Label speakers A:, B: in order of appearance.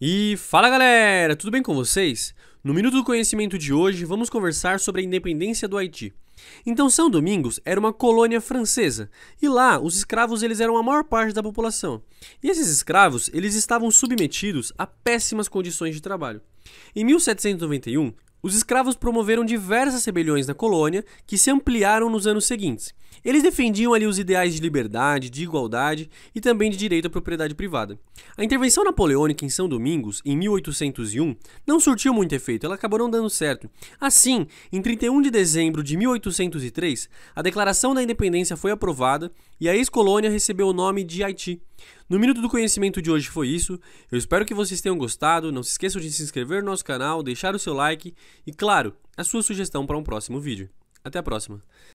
A: E fala galera, tudo bem com vocês? No Minuto do Conhecimento de hoje vamos conversar sobre a independência do Haiti. Então São Domingos era uma colônia francesa e lá os escravos eles eram a maior parte da população. E esses escravos eles estavam submetidos a péssimas condições de trabalho. Em 1791 os escravos promoveram diversas rebeliões na colônia que se ampliaram nos anos seguintes. Eles defendiam ali os ideais de liberdade, de igualdade e também de direito à propriedade privada. A intervenção napoleônica em São Domingos, em 1801, não surtiu muito efeito, ela acabou não dando certo. Assim, em 31 de dezembro de 1803, a Declaração da Independência foi aprovada e a ex-colônia recebeu o nome de Haiti. No Minuto do Conhecimento de hoje foi isso. Eu espero que vocês tenham gostado. Não se esqueçam de se inscrever no nosso canal, deixar o seu like e, claro, a sua sugestão para um próximo vídeo. Até a próxima!